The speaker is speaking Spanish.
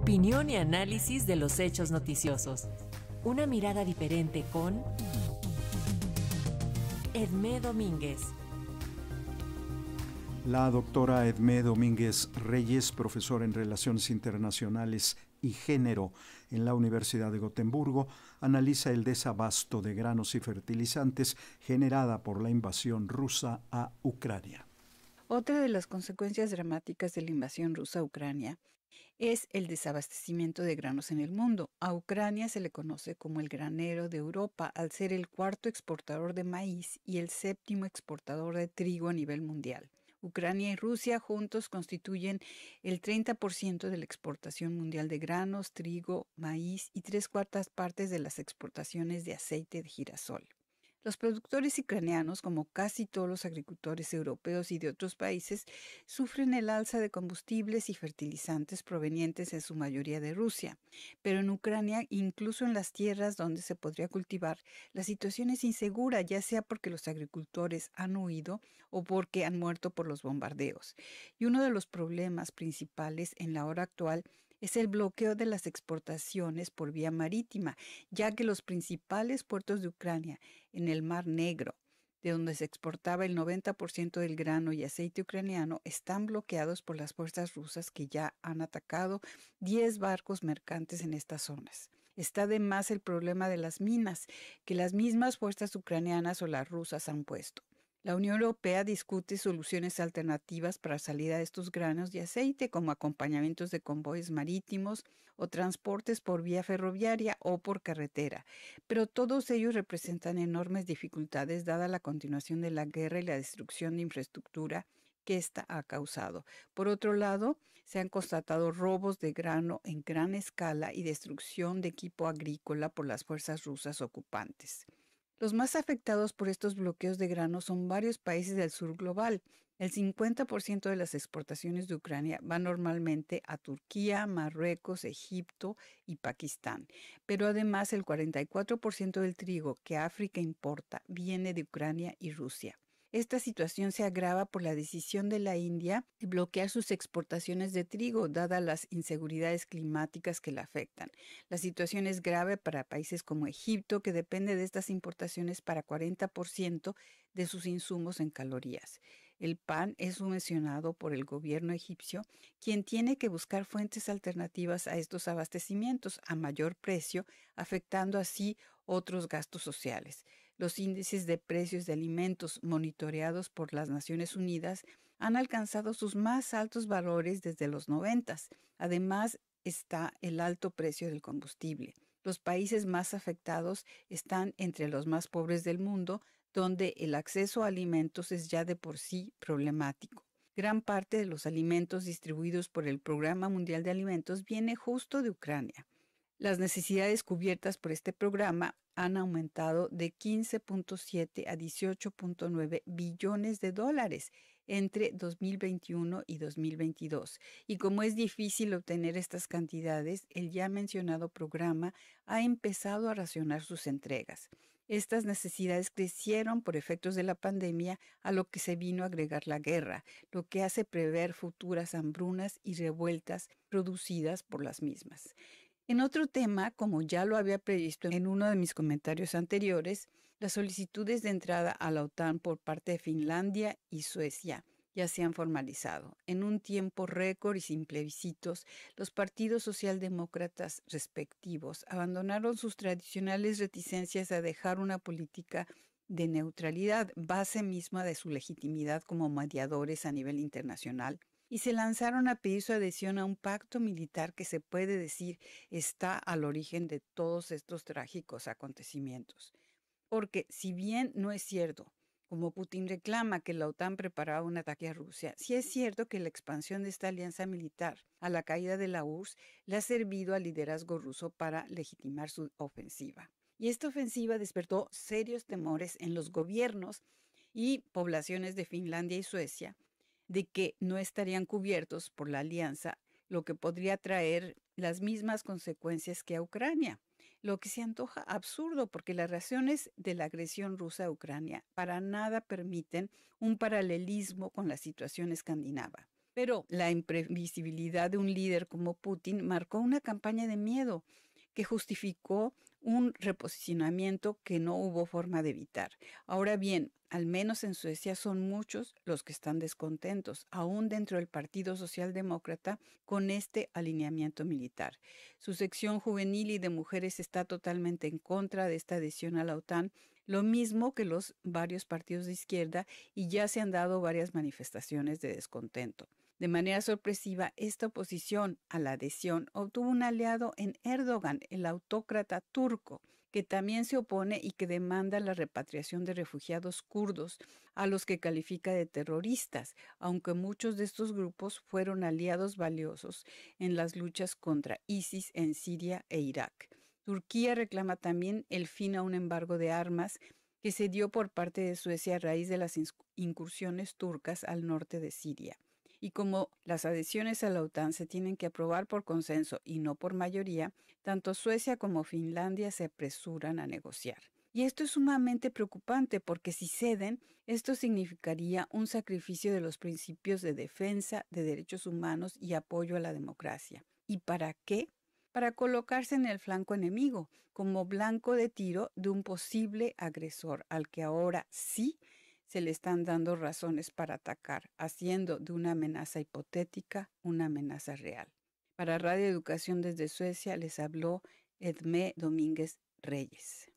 Opinión y análisis de los hechos noticiosos. Una mirada diferente con Edmé Domínguez. La doctora Edmé Domínguez Reyes, profesora en Relaciones Internacionales y Género en la Universidad de Gotemburgo, analiza el desabasto de granos y fertilizantes generada por la invasión rusa a Ucrania. Otra de las consecuencias dramáticas de la invasión rusa a Ucrania es el desabastecimiento de granos en el mundo. A Ucrania se le conoce como el granero de Europa, al ser el cuarto exportador de maíz y el séptimo exportador de trigo a nivel mundial. Ucrania y Rusia juntos constituyen el 30% de la exportación mundial de granos, trigo, maíz y tres cuartas partes de las exportaciones de aceite de girasol. Los productores ucranianos, como casi todos los agricultores europeos y de otros países, sufren el alza de combustibles y fertilizantes provenientes en su mayoría de Rusia. Pero en Ucrania, incluso en las tierras donde se podría cultivar, la situación es insegura, ya sea porque los agricultores han huido o porque han muerto por los bombardeos. Y uno de los problemas principales en la hora actual es el bloqueo de las exportaciones por vía marítima, ya que los principales puertos de Ucrania en el Mar Negro, de donde se exportaba el 90% del grano y aceite ucraniano, están bloqueados por las fuerzas rusas que ya han atacado 10 barcos mercantes en estas zonas. Está además el problema de las minas, que las mismas fuerzas ucranianas o las rusas han puesto. La Unión Europea discute soluciones alternativas para salida de estos granos de aceite, como acompañamientos de convoyes marítimos o transportes por vía ferroviaria o por carretera, pero todos ellos representan enormes dificultades dada la continuación de la guerra y la destrucción de infraestructura que ésta ha causado. Por otro lado, se han constatado robos de grano en gran escala y destrucción de equipo agrícola por las fuerzas rusas ocupantes. Los más afectados por estos bloqueos de grano son varios países del sur global. El 50% de las exportaciones de Ucrania va normalmente a Turquía, Marruecos, Egipto y Pakistán. Pero además el 44% del trigo que África importa viene de Ucrania y Rusia. Esta situación se agrava por la decisión de la India de bloquear sus exportaciones de trigo, dadas las inseguridades climáticas que la afectan. La situación es grave para países como Egipto, que depende de estas importaciones para 40% de sus insumos en calorías. El pan es subvencionado por el gobierno egipcio, quien tiene que buscar fuentes alternativas a estos abastecimientos a mayor precio, afectando así otros gastos sociales. Los índices de precios de alimentos monitoreados por las Naciones Unidas han alcanzado sus más altos valores desde los 90. Además, está el alto precio del combustible. Los países más afectados están entre los más pobres del mundo, donde el acceso a alimentos es ya de por sí problemático. Gran parte de los alimentos distribuidos por el Programa Mundial de Alimentos viene justo de Ucrania. Las necesidades cubiertas por este programa han aumentado de 15.7 a 18.9 billones de dólares entre 2021 y 2022. Y como es difícil obtener estas cantidades, el ya mencionado programa ha empezado a racionar sus entregas. Estas necesidades crecieron por efectos de la pandemia a lo que se vino a agregar la guerra, lo que hace prever futuras hambrunas y revueltas producidas por las mismas. En otro tema, como ya lo había previsto en uno de mis comentarios anteriores, las solicitudes de entrada a la OTAN por parte de Finlandia y Suecia ya se han formalizado. En un tiempo récord y sin plebiscitos, los partidos socialdemócratas respectivos abandonaron sus tradicionales reticencias a dejar una política de neutralidad, base misma de su legitimidad como mediadores a nivel internacional y se lanzaron a pedir su adhesión a un pacto militar que se puede decir está al origen de todos estos trágicos acontecimientos. Porque si bien no es cierto, como Putin reclama que la OTAN preparaba un ataque a Rusia, sí es cierto que la expansión de esta alianza militar a la caída de la URSS le ha servido al liderazgo ruso para legitimar su ofensiva. Y esta ofensiva despertó serios temores en los gobiernos y poblaciones de Finlandia y Suecia, de que no estarían cubiertos por la alianza, lo que podría traer las mismas consecuencias que a Ucrania, lo que se antoja absurdo porque las razones de la agresión rusa a Ucrania para nada permiten un paralelismo con la situación escandinava. Pero la imprevisibilidad de un líder como Putin marcó una campaña de miedo que justificó un reposicionamiento que no hubo forma de evitar. Ahora bien, al menos en Suecia son muchos los que están descontentos, aún dentro del Partido Socialdemócrata, con este alineamiento militar. Su sección juvenil y de mujeres está totalmente en contra de esta adhesión a la OTAN, lo mismo que los varios partidos de izquierda, y ya se han dado varias manifestaciones de descontento. De manera sorpresiva, esta oposición a la adhesión obtuvo un aliado en Erdogan, el autócrata turco, que también se opone y que demanda la repatriación de refugiados kurdos, a los que califica de terroristas, aunque muchos de estos grupos fueron aliados valiosos en las luchas contra ISIS en Siria e Irak. Turquía reclama también el fin a un embargo de armas que se dio por parte de Suecia a raíz de las incursiones turcas al norte de Siria. Y como las adhesiones a la OTAN se tienen que aprobar por consenso y no por mayoría, tanto Suecia como Finlandia se apresuran a negociar. Y esto es sumamente preocupante porque si ceden, esto significaría un sacrificio de los principios de defensa de derechos humanos y apoyo a la democracia. ¿Y para qué? Para colocarse en el flanco enemigo, como blanco de tiro de un posible agresor al que ahora sí se le están dando razones para atacar, haciendo de una amenaza hipotética una amenaza real. Para Radio Educación desde Suecia les habló Edmé Domínguez Reyes.